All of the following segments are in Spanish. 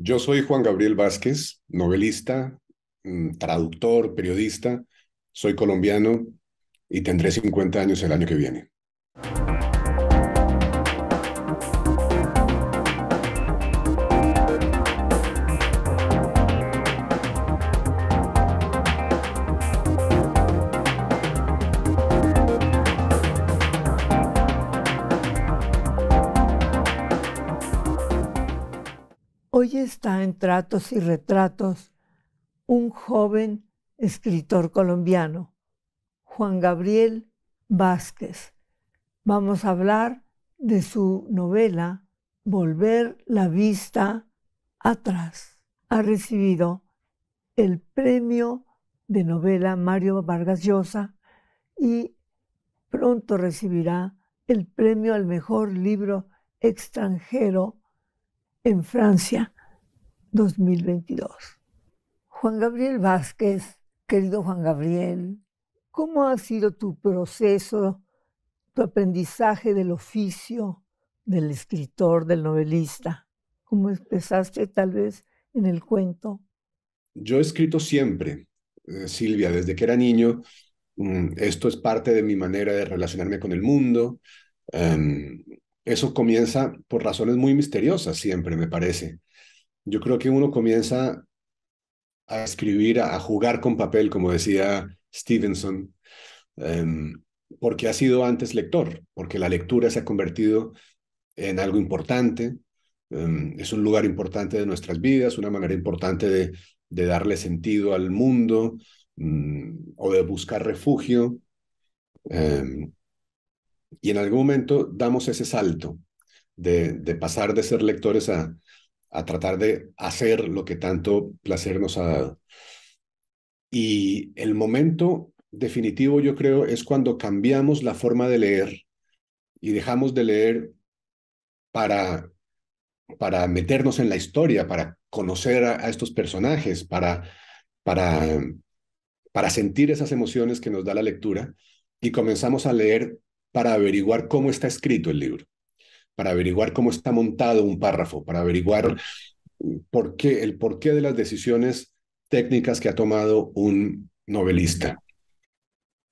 Yo soy Juan Gabriel Vázquez, novelista, mm, traductor, periodista, soy colombiano y tendré 50 años el año que viene. está en tratos y retratos un joven escritor colombiano, Juan Gabriel Vázquez. Vamos a hablar de su novela Volver la vista atrás. Ha recibido el premio de novela Mario Vargas Llosa y pronto recibirá el premio al mejor libro extranjero en Francia 2022. Juan Gabriel Vázquez, querido Juan Gabriel, ¿cómo ha sido tu proceso, tu aprendizaje del oficio del escritor, del novelista? ¿Cómo expresaste tal vez en el cuento? Yo he escrito siempre, eh, Silvia, desde que era niño. Mm, esto es parte de mi manera de relacionarme con el mundo. Em, eso comienza por razones muy misteriosas siempre, me parece yo creo que uno comienza a escribir, a, jugar con papel, como decía Stevenson, em, porque ha sido antes lector, porque la lectura se ha convertido en algo importante, em, es un lugar importante de nuestras vidas, una manera importante de, darle sentido al mundo mm, o de buscar refugio. Em, y en algún momento damos ese salto de pasar de ser lectores a, a tratar de hacer lo que tanto placer nos ha dado. Y el momento definitivo, yo creo, es cuando cambiamos la forma de leer y dejamos de leer para, para meternos en la historia, para conocer a, estos personajes, para, para, para sentir esas emociones que nos da la lectura, y comenzamos a leer para averiguar cómo está escrito el libro para averiguar cómo está montado un párrafo, para averiguar mm, por qué, el porqué de las decisiones técnicas que ha tomado un novelista.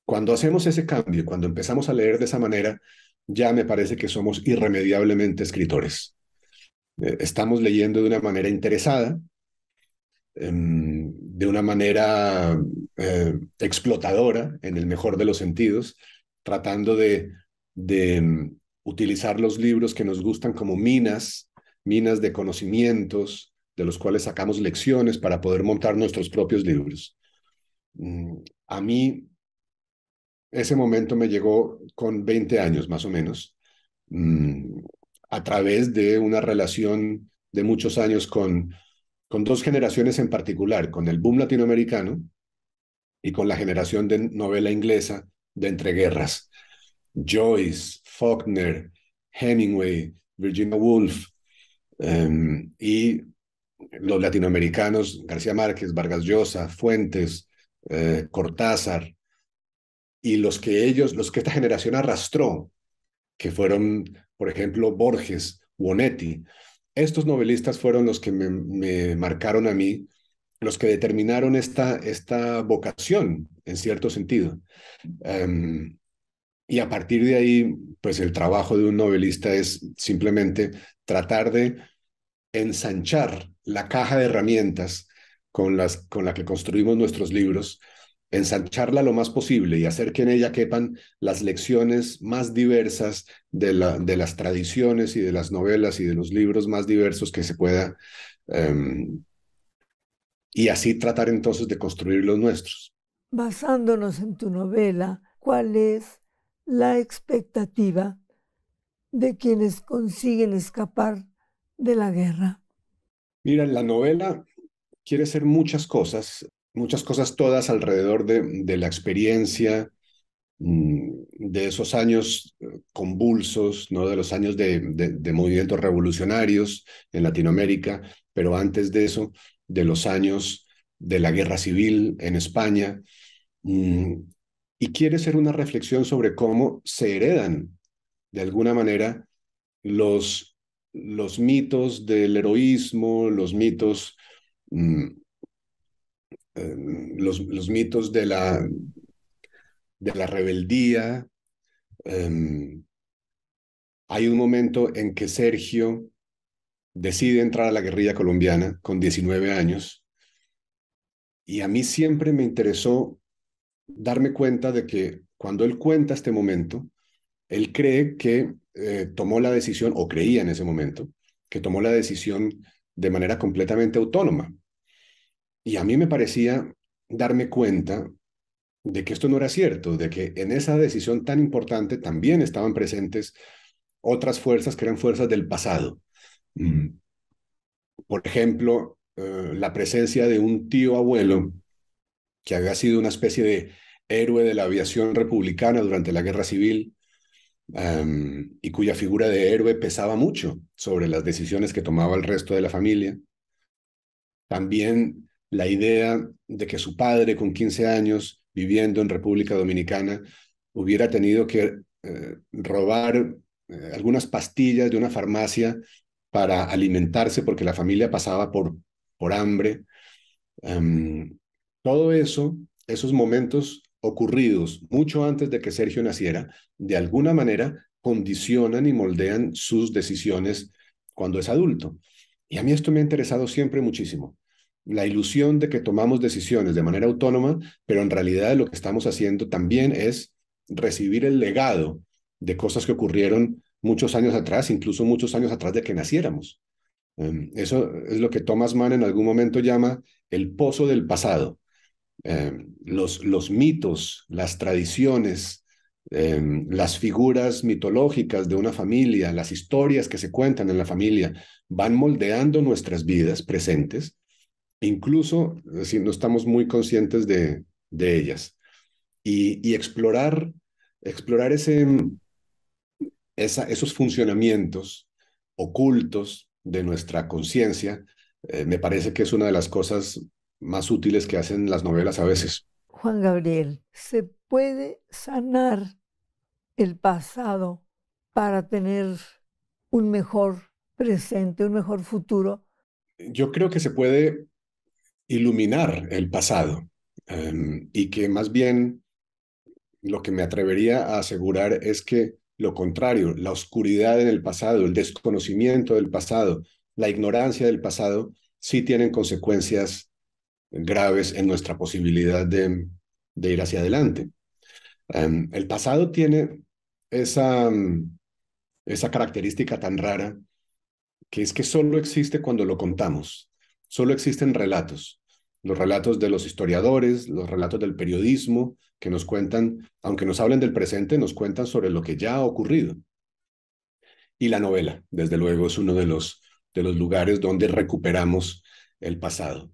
Cuando hacemos ese cambio, cuando empezamos a leer de esa manera, ya me parece que somos irremediablemente escritores. Eh, estamos leyendo de una manera interesada, em, de una manera eh, explotadora, en el mejor de los sentidos, tratando de utilizar los libros que nos gustan como minas, minas de conocimientos, de los cuales sacamos lecciones para poder montar nuestros propios libros. Mm, a mí, ese momento me llegó con 20 años más o menos, mm, a través de una relación de muchos años con, con dos generaciones en particular, con el boom latinoamericano y con la generación de novela inglesa de entreguerras Joyce, Faulkner, Hemingway, Virginia Woolf em, y los latinoamericanos García Márquez, Vargas Llosa, Fuentes, eh, Cortázar y los que ellos, los que esta generación arrastró, que fueron, por ejemplo, Borges, Bonetti, estos novelistas fueron los que me, marcaron a mí, los que determinaron esta, esta vocación, en cierto sentido. Em, y a partir de ahí, pues el trabajo de un novelista es simplemente tratar de ensanchar la caja de herramientas con, las, con la que construimos nuestros libros, ensancharla lo más posible y hacer que en ella quepan las lecciones más diversas de, la, de las tradiciones y de las novelas y de los libros más diversos que se pueda. Em, y así tratar entonces de construir los nuestros. Basándonos en tu novela, ¿cuál es la expectativa de quienes consiguen escapar de la guerra. Mira, la novela quiere ser muchas cosas, muchas cosas todas alrededor de, la experiencia mm, de esos años eh, convulsos, ¿no? de los años de, de, movimientos revolucionarios en Latinoamérica, pero antes de eso, de los años de la guerra civil en España, mm, y quiere ser una reflexión sobre cómo se heredan, de alguna manera, los, los mitos del heroísmo, los mitos, mm, em, los, mitos de la, de la rebeldía. Em, hay un momento en que Sergio decide entrar a la guerrilla colombiana con 19 años y a mí siempre me interesó darme cuenta de que cuando él cuenta este momento, él cree que eh, tomó la decisión, o creía en ese momento, que tomó la decisión de manera completamente autónoma. Y a mí me parecía darme cuenta de que esto no era cierto, de que en esa decisión tan importante también estaban presentes otras fuerzas que eran fuerzas del pasado. Mm. Por ejemplo, eh, la presencia de un tío abuelo que había sido una especie de héroe de la aviación republicana durante la guerra civil em, y cuya figura de héroe pesaba mucho sobre las decisiones que tomaba el resto de la familia. También la idea de que su padre, con 15 años, viviendo en República Dominicana, hubiera tenido que eh, robar eh, algunas pastillas de una farmacia para alimentarse porque la familia pasaba por, por hambre. Em, todo eso, esos momentos ocurridos mucho antes de que Sergio naciera, de alguna manera condicionan y moldean sus decisiones cuando es adulto. Y a mí esto me ha interesado siempre muchísimo. La ilusión de que tomamos decisiones de manera autónoma, pero en realidad lo que estamos haciendo también es recibir el legado de cosas que ocurrieron muchos años atrás, incluso muchos años atrás de que naciéramos. Em, eso es lo que Thomas Mann en algún momento llama el pozo del pasado. Eh, los, los mitos, las tradiciones, eh, las figuras mitológicas de una familia, las historias que se cuentan en la familia, van moldeando nuestras vidas presentes, incluso si no estamos muy conscientes de, de ellas. Y, explorar, explorar ese, esos funcionamientos ocultos de nuestra conciencia, eh, me parece que es una de las cosas más útiles que hacen las novelas a veces. Juan Gabriel, ¿se puede sanar el pasado para tener un mejor presente, un mejor futuro? Yo creo que se puede iluminar el pasado em, y que más bien lo que me atrevería a asegurar es que lo contrario, la oscuridad en el pasado, el desconocimiento del pasado, la ignorancia del pasado, sí tienen consecuencias graves en nuestra posibilidad de, ir hacia adelante. Em, el pasado tiene esa, mm, esa característica tan rara que es que solo existe cuando lo contamos, solo existen relatos, los relatos de los historiadores, los relatos del periodismo, que nos cuentan, aunque nos hablen del presente, nos cuentan sobre lo que ya ha ocurrido. Y la novela, desde luego, es uno de los, de los lugares donde recuperamos el pasado.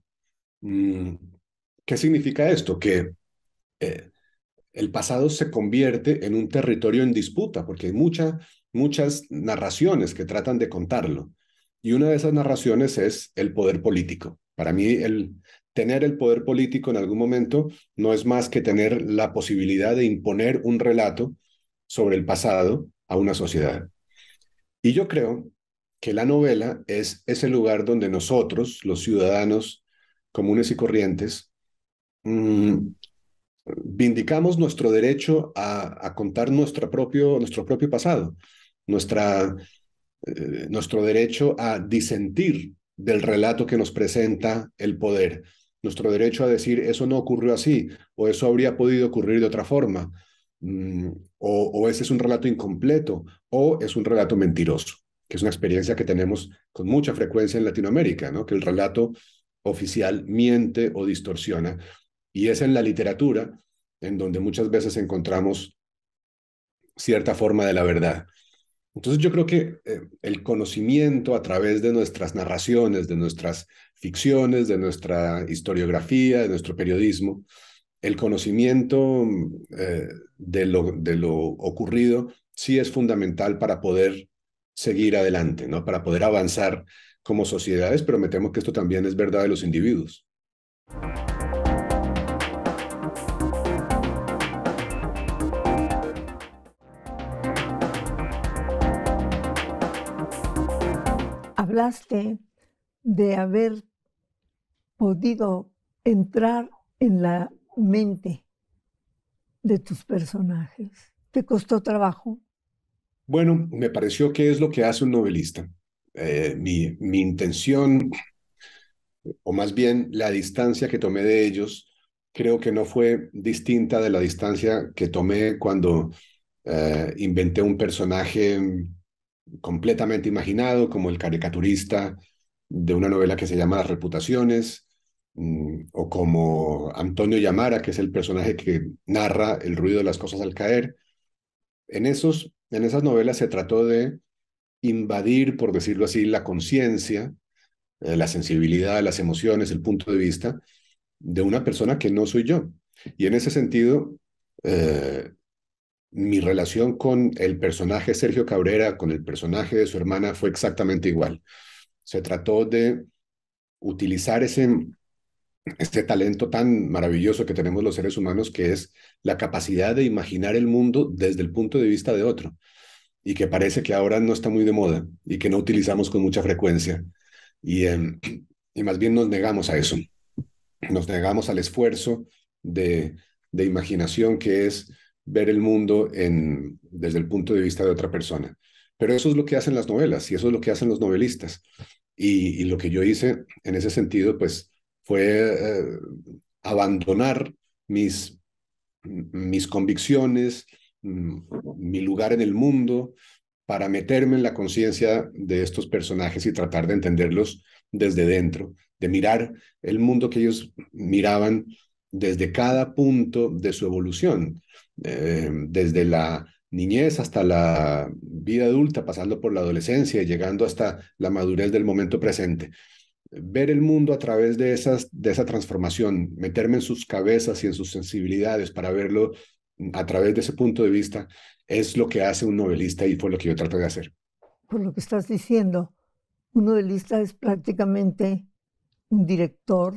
Mm, ¿Qué significa esto? Que eh, el pasado se convierte en un territorio en disputa, porque hay mucha, muchas narraciones que tratan de contarlo. Y una de esas narraciones es el poder político. Para mí, el tener el poder político en algún momento no es más que tener la posibilidad de imponer un relato sobre el pasado a una sociedad. Y yo creo que la novela es ese lugar donde nosotros, los ciudadanos, comunes y corrientes, mm, vindicamos nuestro derecho a, contar nuestro propio, nuestro propio pasado, nuestra, eh, nuestro derecho a disentir del relato que nos presenta el poder, nuestro derecho a decir eso no ocurrió así o eso habría podido ocurrir de otra forma. Mm, o, o ese es un relato incompleto, o es un relato mentiroso, que es una experiencia que tenemos con mucha frecuencia en Latinoamérica, ¿no? que el relato oficial miente o distorsiona. Y es en la literatura en donde muchas veces encontramos cierta forma de la verdad. Entonces yo creo que eh, el conocimiento a través de nuestras narraciones, de nuestras ficciones, de nuestra historiografía, de nuestro periodismo, el conocimiento eh, de, lo, de lo ocurrido sí es fundamental para poder seguir adelante, ¿no? para poder avanzar como sociedades, pero me temo que esto también es verdad de los individuos. Hablaste de haber podido entrar en la mente de tus personajes. ¿Te costó trabajo? Bueno, me pareció que es lo que hace un novelista. Eh, mi, intención, o más bien la distancia que tomé de ellos, creo que no fue distinta de la distancia que tomé cuando eh, inventé un personaje completamente imaginado, como el caricaturista de una novela que se llama Las Reputaciones, mm, o como Antonio Yamara, que es el personaje que narra el ruido de las cosas al caer. En, esos, en esas novelas se trató de invadir, por decirlo así, la conciencia, eh, la sensibilidad, las emociones, el punto de vista de una persona que no soy yo. Y en ese sentido, eh, mi relación con el personaje Sergio Cabrera, con el personaje de su hermana, fue exactamente igual. Se trató de utilizar ese, talento tan maravilloso que tenemos los seres humanos, que es la capacidad de imaginar el mundo desde el punto de vista de otro y que parece que ahora no está muy de moda y que no utilizamos con mucha frecuencia. Em, y, más bien nos negamos a eso. Nos negamos al esfuerzo de, de imaginación que es ver el mundo en, desde el punto de vista de otra persona. Pero eso es lo que hacen las novelas y eso es lo que hacen los novelistas. Y, lo que yo hice en ese sentido, pues, fue eh, abandonar mis, mis convicciones, Mm, mi lugar en el mundo, para meterme en la conciencia de estos personajes y tratar de entenderlos desde dentro, de mirar el mundo que ellos miraban desde cada punto de su evolución, eh, desde la niñez hasta la vida adulta, pasando por la adolescencia y llegando hasta la madurez del momento presente. Ver el mundo a través de esa transformación, meterme en sus cabezas y en sus sensibilidades para verlo a través de ese punto de vista es lo que hace un novelista y fue lo que yo trato de hacer. Por lo que estás diciendo, un novelista es prácticamente un director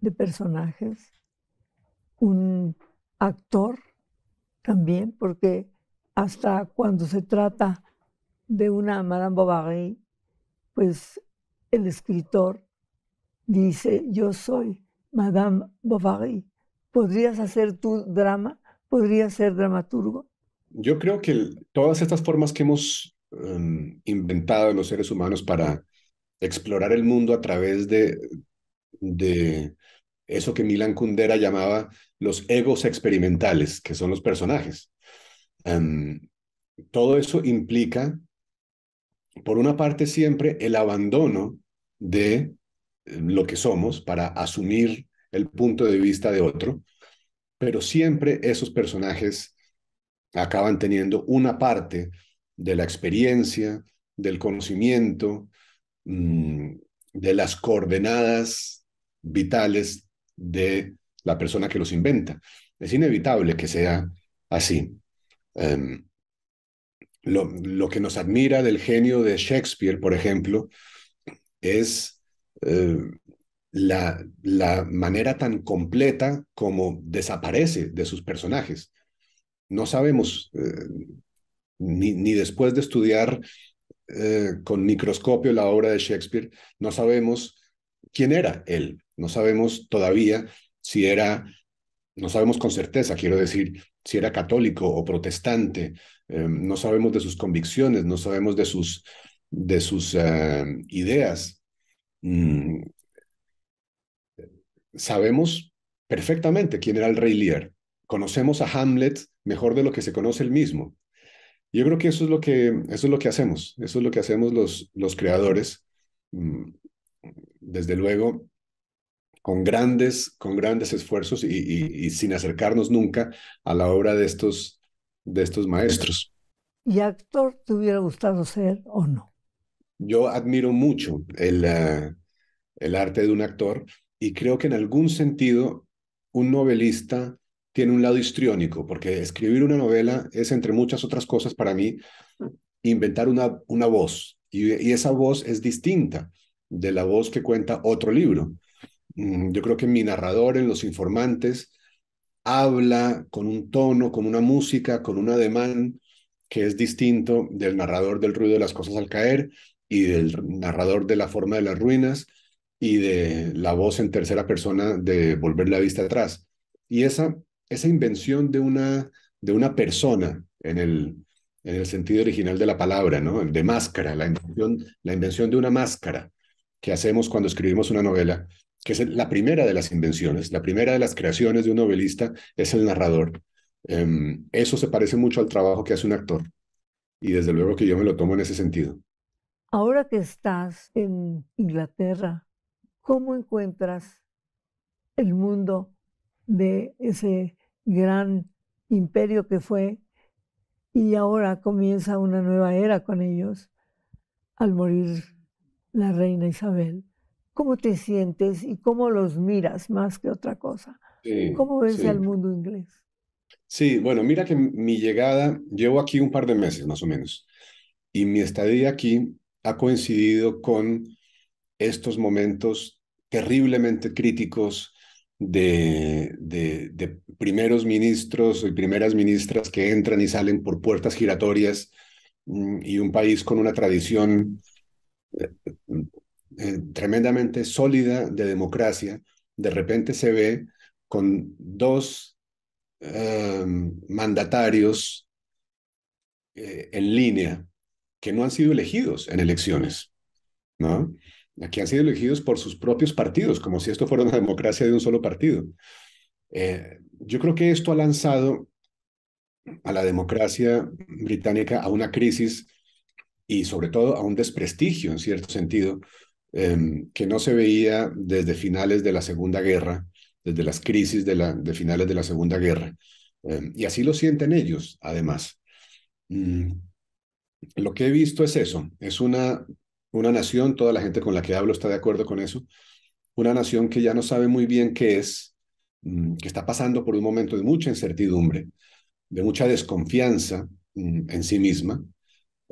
de personajes, un actor también, porque hasta cuando se trata de una Madame Bovary, pues el escritor dice, yo soy Madame Bovary, ¿podrías hacer tu drama? podría ser dramaturgo? Yo creo que todas estas formas que hemos em, inventado en los seres humanos para explorar el mundo a través de, eso que Milan Kundera llamaba los egos experimentales, que son los personajes. Em, todo eso implica, por una parte, siempre el abandono de em, lo que somos para asumir el punto de vista de otro, pero siempre esos personajes acaban teniendo una parte de la experiencia, del conocimiento, mm, de las coordenadas vitales de la persona que los inventa. Es inevitable que sea así. Em, lo, que nos admira del genio de Shakespeare, por ejemplo, es eh, la, la manera tan completa como desaparece de sus personajes. No sabemos, eh, ni, después de estudiar eh, con microscopio la obra de Shakespeare, no sabemos quién era él, no sabemos todavía si era, no sabemos con certeza, quiero decir, si era católico o protestante, em, no sabemos de sus convicciones, no sabemos de sus, de sus eh, ideas. Mm, sabemos perfectamente quién era el rey Lear. Conocemos a Hamlet mejor de lo que se conoce el mismo. Yo creo que eso es lo que, eso es lo que hacemos, eso es lo que hacemos los, los creadores. Mm, desde luego, con grandes, con grandes esfuerzos y, sin acercarnos nunca a la obra de estos, de estos maestros. ¿Y actor te hubiera gustado ser o no? Yo admiro mucho el, eh, el arte de un actor y creo que en algún sentido un novelista tiene un lado histriónico, porque escribir una novela es, entre muchas otras cosas para mí, inventar una, una voz, y esa voz es distinta de la voz que cuenta otro libro. Mm, yo creo que mi narrador en Los Informantes habla con un tono, con una música, con un ademán que es distinto del narrador del ruido de las cosas al caer y del narrador de la forma de las ruinas y de la voz en tercera persona de volver la vista atrás. Y esa, esa invención de una, de una persona en el, en el sentido original de la palabra, ¿no? De máscara, la invención, la invención de una máscara que hacemos cuando escribimos una novela, que es la primera de las invenciones, la primera de las creaciones de un novelista es el narrador. Em, eso se parece mucho al trabajo que hace un actor y desde luego que yo me lo tomo en ese sentido. Ahora que estás en Inglaterra, ¿Cómo encuentras el mundo de ese gran imperio que fue y ahora comienza una nueva era con ellos al morir la reina Isabel? ¿Cómo te sientes y cómo los miras más que otra cosa? ¿Cómo ves el mundo inglés? Sí, bueno, mira que mi llegada, llevo aquí un par de meses más o menos, y mi estadía aquí ha coincidido con estos momentos terriblemente críticos de, de, primeros ministros y primeras ministras que entran y salen por puertas giratorias mm, y un país con una tradición eh, eh, tremendamente sólida de democracia, de repente se ve con dos em, mandatarios eh, en línea que no han sido elegidos en elecciones, ¿no? Aquí han sido elegidos por sus propios partidos, como si esto fuera una democracia de un solo partido. Eh, yo creo que esto ha lanzado a la democracia británica a una crisis y sobre todo a un desprestigio, en cierto sentido, em, que no se veía desde finales de la Segunda Guerra, desde las crisis de, la, de finales de la Segunda Guerra. Em, y así lo sienten ellos, además. Mm, lo que he visto es eso, es una una nación, toda la gente con la que hablo está de acuerdo con eso, una nación que ya no sabe muy bien qué es, mm, que está pasando por un momento de mucha incertidumbre, de mucha desconfianza mm, en sí misma,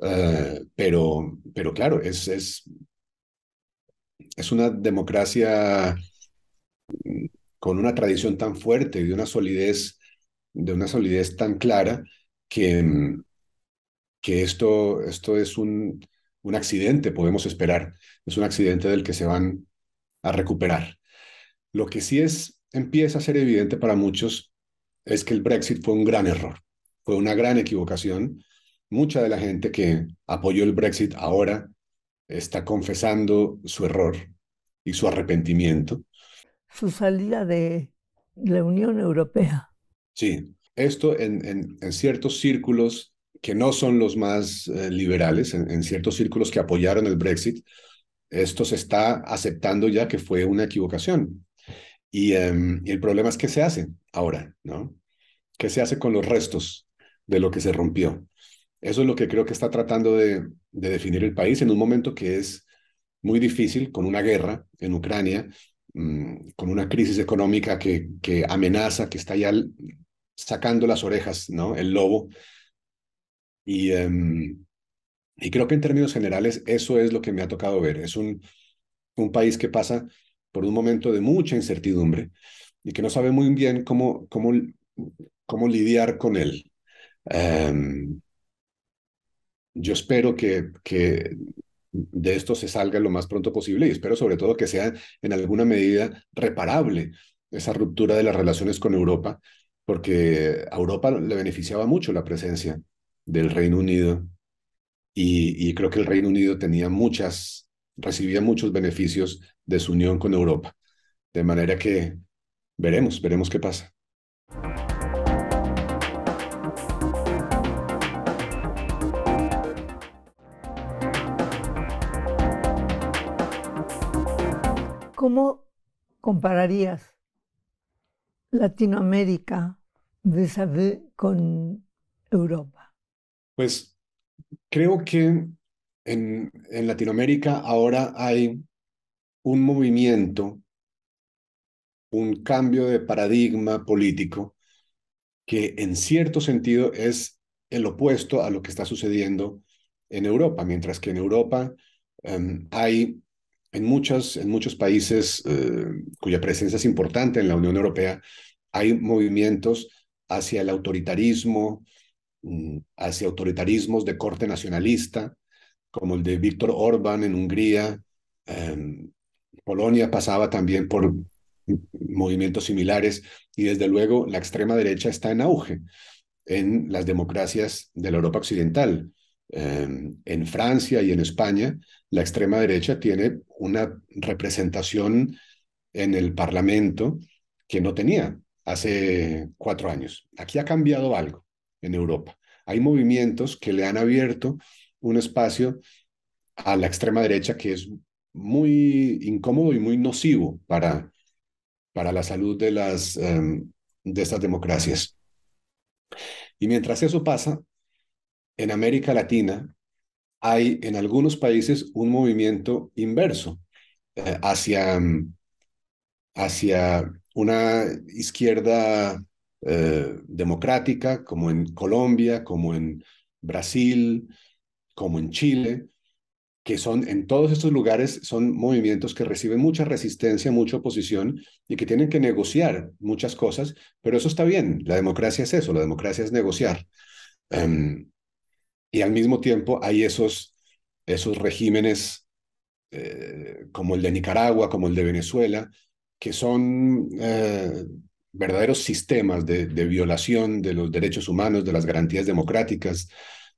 eh, pero, pero claro, es, es, es una democracia mm, con una tradición tan fuerte y de una solidez, de una solidez tan clara que, que esto, esto es un, un accidente podemos esperar, es un accidente del que se van a recuperar. Lo que sí es, empieza a ser evidente para muchos es que el Brexit fue un gran error, fue una gran equivocación. Mucha de la gente que apoyó el Brexit ahora está confesando su error y su arrepentimiento. Su salida de la Unión Europea. Sí, esto en, en, en ciertos círculos que no son los más eh, liberales en, ciertos círculos que apoyaron el Brexit, esto se está aceptando ya que fue una equivocación. Em, y, el problema es qué se hace ahora, ¿no? ¿Qué se hace con los restos de lo que se rompió? Eso es lo que creo que está tratando de, definir el país en un momento que es muy difícil, con una guerra en Ucrania, mm, con una crisis económica que, que amenaza, que está ya sacando las orejas, ¿no? El lobo Em, y, creo que en términos generales eso es lo que me ha tocado ver. Es un, país que pasa por un momento de mucha incertidumbre y que no sabe muy bien cómo, lidiar con él. Em, yo espero que, que de esto se salga lo más pronto posible y espero sobre todo que sea en alguna medida reparable esa ruptura de las relaciones con Europa, porque a Europa le beneficiaba mucho la presencia del Reino Unido y, creo que el Reino Unido tenía muchas, recibía muchos beneficios de su unión con Europa. De manera que veremos, veremos qué pasa. ¿Cómo compararías Latinoamérica de con Europa? Pues creo que en, Latinoamérica ahora hay un movimiento, un cambio de paradigma político que en cierto sentido es el opuesto a lo que está sucediendo en Europa, mientras que en Europa em, hay en, en muchos países eh, cuya presencia es importante en la Unión Europea, hay movimientos hacia el autoritarismo, Mm, hacia autoritarismos de corte nacionalista, como el de Víctor Orbán en Hungría. Em, Polonia pasaba también por movimientos similares y desde luego la extrema derecha está en auge en las democracias de la Europa Occidental. Em, en Francia y en España, la extrema derecha tiene una representación en el Parlamento que no tenía hace cuatro años. Aquí ha cambiado algo en Europa. Hay movimientos que le han abierto un espacio a la extrema derecha que es muy incómodo y muy nocivo para, para la salud de, las, em, de estas democracias. Y mientras eso pasa, en América Latina hay en algunos países un movimiento inverso eh, hacia, hacia una izquierda eh, democrática, como en Colombia, como en Brasil, como en Chile, que son en todos estos lugares, son movimientos que reciben mucha resistencia, mucha oposición y que tienen que negociar muchas cosas, pero eso está bien, la democracia es eso, la democracia es negociar. Em, y al mismo tiempo hay esos, esos regímenes eh, como el de Nicaragua, como el de Venezuela, que son eh, verdaderos sistemas de, violación de los derechos humanos, de las garantías democráticas,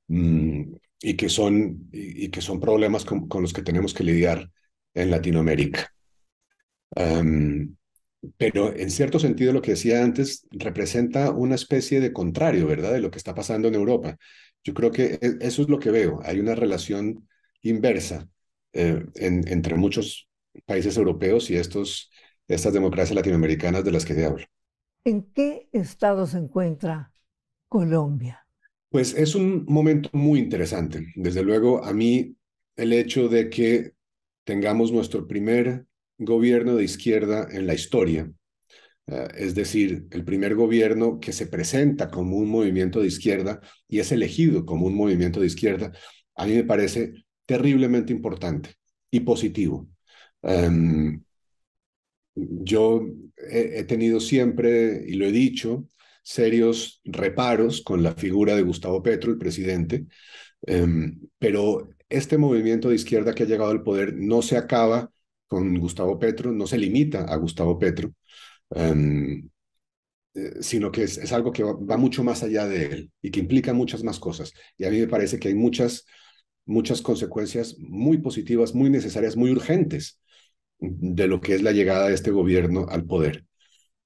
mm, y, que son, y, que son problemas con, los que tenemos que lidiar en Latinoamérica. pero en cierto sentido lo que decía antes representa una especie de contrario, ¿verdad? De lo que está pasando en Europa. Yo creo que e, eso es lo que veo. Hay una relación inversa eh, entre muchos países europeos y estos, estas democracias latinoamericanas de las que te hablo. ¿En qué estado se encuentra Colombia? Pues es un momento muy interesante. Desde luego, a mí el hecho de que tengamos nuestro primer gobierno de izquierda en la historia, eh, es decir, el primer gobierno que se presenta como un movimiento de izquierda y es elegido como un movimiento de izquierda, a mí me parece terriblemente importante y positivo. Em, yo he, tenido siempre, y lo he dicho, serios reparos con la figura de Gustavo Petro, el presidente, em, pero este movimiento de izquierda que ha llegado al poder no se acaba con Gustavo Petro, no se limita a Gustavo Petro, em, eh, sino que es, algo que va, va, mucho más allá de él y que implica muchas más cosas. Y a mí me parece que hay muchas, muchas consecuencias muy positivas, muy necesarias, muy urgentes de lo que es la llegada de este gobierno al poder.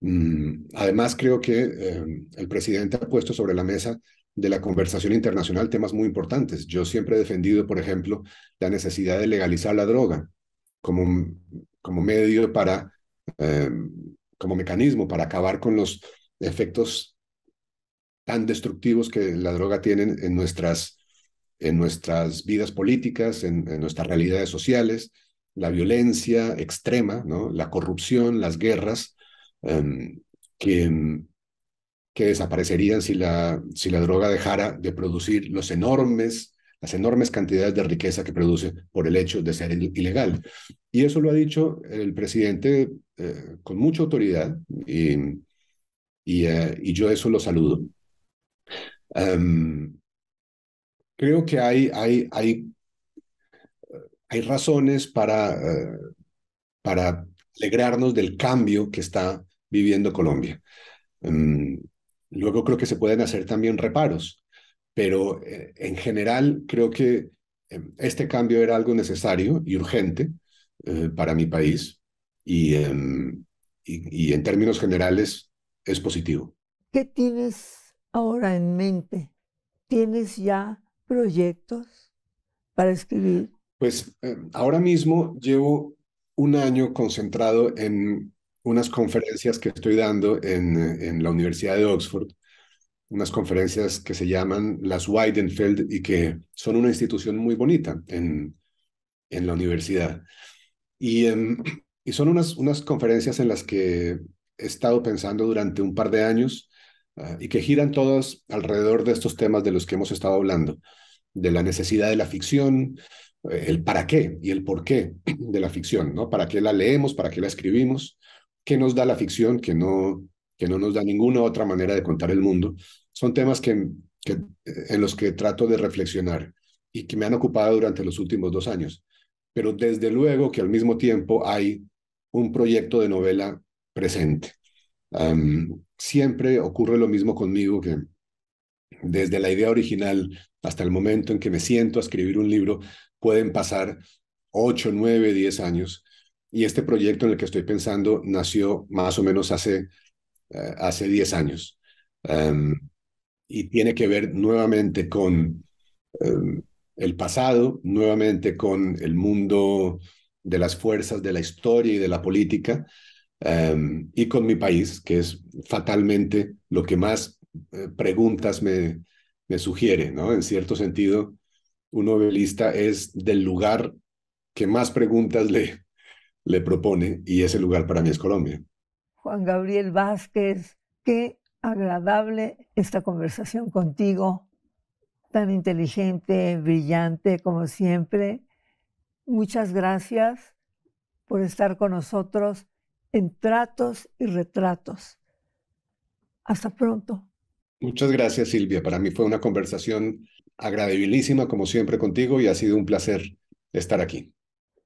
Mm, además, creo que eh, el presidente ha puesto sobre la mesa de la conversación internacional temas muy importantes. Yo siempre he defendido, por ejemplo, la necesidad de legalizar la droga como, como medio para, eh, como mecanismo para acabar con los efectos tan destructivos que la droga tiene en nuestras, en nuestras vidas políticas, en nuestras realidades sociales la violencia extrema, la corrupción, las guerras, em, que, desaparecerían si la, si la droga dejara de producir los enormes, las enormes cantidades de riqueza que produce por el hecho de ser ilegal. Y eso lo ha dicho el presidente eh, con mucha autoridad y, y, eh, yo eso lo saludo. Em, creo que hay, hay, hay hay razones para, eh, para alegrarnos del cambio que está viviendo Colombia. Mm, luego creo que se pueden hacer también reparos, pero eh, en general creo que eh, este cambio era algo necesario y urgente para mi país em, y, y en términos generales es positivo. ¿Qué tienes ahora en mente? ¿Tienes ya proyectos para escribir? Pues eh, ahora mismo llevo un año concentrado en unas conferencias que estoy dando en, eh, en, la Universidad de Oxford, unas conferencias que se llaman las Weidenfeld y que son una institución muy bonita en, en la universidad. Y, em, y son unas, unas conferencias en las que he estado pensando durante un par de años ah, y que giran todas alrededor de estos temas de los que hemos estado hablando, de la necesidad de la ficción, el para qué y el por qué de la ficción, ¿no? ¿Para qué la leemos? ¿Para qué la escribimos? ¿Qué nos da la ficción que no, que no nos da ninguna otra manera de contar el mundo? Son temas que, eh, en los que trato de reflexionar y que me han ocupado durante los últimos dos años. Pero desde luego que al mismo tiempo hay un proyecto de novela presente. siempre ocurre lo mismo conmigo que desde la idea original hasta el momento en que me siento a escribir un libro, pueden pasar ocho nueve diez años. Y este proyecto en el que estoy pensando nació más o menos hace, eh, hace 10 años. Em, y tiene que ver nuevamente con em, el pasado, nuevamente con el mundo de las fuerzas de la historia y de la política, em, y con mi país, que es fatalmente lo que más eh, preguntas me, me sugiere, ¿no? En cierto sentido, un novelista es del lugar que más preguntas le, le propone y ese lugar para mí es Colombia. Juan Gabriel Vázquez, qué agradable esta conversación contigo, tan inteligente, brillante como siempre. Muchas gracias por estar con nosotros en Tratos y Retratos. Hasta pronto. Muchas gracias, Silvia. Para mí fue una conversación agradabilísima como siempre contigo y ha sido un placer estar aquí.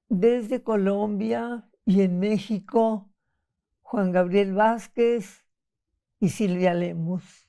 Desde Colombia y en México, Juan Gabriel Vázquez y Silvia Lemus.